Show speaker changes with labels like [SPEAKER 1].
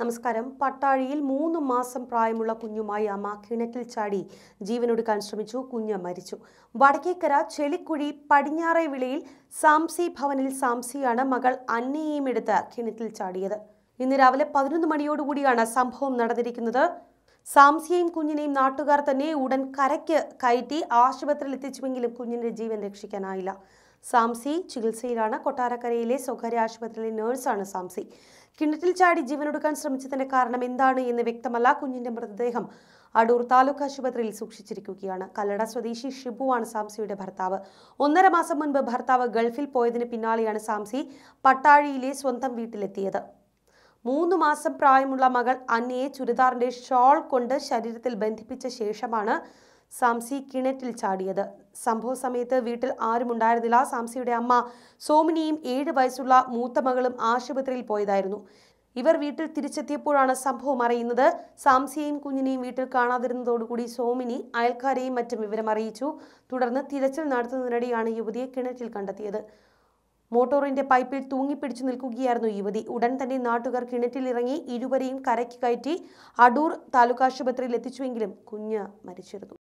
[SPEAKER 1] നമസ്കാരം പട്ടാഴിയിൽ മൂന്ന് മാസം പ്രായമുള്ള കുഞ്ഞുമായി അമ്മ കിണറ്റിൽ ചാടി ജീവനൊടുക്കാൻ ശ്രമിച്ചു കുഞ്ഞ് മരിച്ചു വടക്കേക്കര ചെളിക്കുഴി പടിഞ്ഞാറേ വിളയിൽ സാംസി ഭവനിൽ സാംസിയാണ് മകൾ അന്നയെയും എടുത്ത് കിണറ്റിൽ ചാടിയത് ഇന്ന് രാവിലെ പതിനൊന്ന് മണിയോടുകൂടിയാണ് സംഭവം നടന്നിരിക്കുന്നത് സാംസിയെയും കുഞ്ഞിനെയും നാട്ടുകാർ തന്നെ ഉടൻ കരയ്ക്ക് കയറ്റി ആശുപത്രിയിൽ എത്തിച്ചുവെങ്കിലും കുഞ്ഞിന്റെ ജീവൻ രക്ഷിക്കാനായില്ല സാംസി ചികിത്സയിലാണ് കൊട്ടാരക്കരയിലെ സ്വകാര്യ ആശുപത്രിയിലെ നഴ്സാണ് സാംസി കിണറ്റിൽ ചാടി ജീവനൊടുക്കാൻ ശ്രമിച്ചതിന്റെ കാരണം എന്താണ് എന്ന് വ്യക്തമല്ല കുഞ്ഞിന്റെ മൃതദേഹം അടൂർ താലൂക്ക് ആശുപത്രിയിൽ സൂക്ഷിച്ചിരിക്കുകയാണ് കല്ലട സ്വദേശി ഷിബുവാണ് സാംസിയുടെ ഭർത്താവ് ഒന്നര മാസം മുൻപ് ഭർത്താവ് ഗൾഫിൽ പോയതിന് പിന്നാലെയാണ് സാംസി പട്ടാഴിയിലെ സ്വന്തം വീട്ടിലെത്തിയത് മൂന്ന് മാസം പ്രായമുള്ള മകൾ അന്നയെ ചുരിദാറിന്റെ ഷോൾ കൊണ്ട് ശരീരത്തിൽ ബന്ധിപ്പിച്ച ശേഷമാണ് സാംസി കിണറ്റിൽ ചാടിയത് സംഭവ സമയത്ത് വീട്ടിൽ ആരും ഉണ്ടായിരുന്നില്ല സാംസിയുടെ അമ്മ സോമിനിയും ഏഴ് വയസ്സുള്ള മൂത്ത മകളും ആശുപത്രിയിൽ പോയതായിരുന്നു ഇവർ വീട്ടിൽ തിരിച്ചെത്തിയപ്പോഴാണ് സംഭവം അറിയുന്നത് സാംസിയെയും കുഞ്ഞിനെയും വീട്ടിൽ കാണാതിരുന്നതോടുകൂടി സോമിനി അയൽക്കാരെയും മറ്റും വിവരം അറിയിച്ചു തുടർന്ന് തിരച്ചിൽ നടത്തുന്നതിനിടെയാണ് യുവതിയെ കിണറ്റിൽ കണ്ടെത്തിയത് മോട്ടോറിന്റെ പൈപ്പിൽ തൂങ്ങിപ്പിടിച്ചു നിൽക്കുകയായിരുന്നു യുവതി ഉടൻ തന്നെ നാട്ടുകാർ കിണറ്റിലിറങ്ങി ഇരുവരെയും കരയ്ക്ക് കയറ്റി അടൂർ താലൂക്കാശുപത്രിയിൽ എത്തിച്ചുവെങ്കിലും കുഞ്ഞ് മരിച്ചിരുന്നു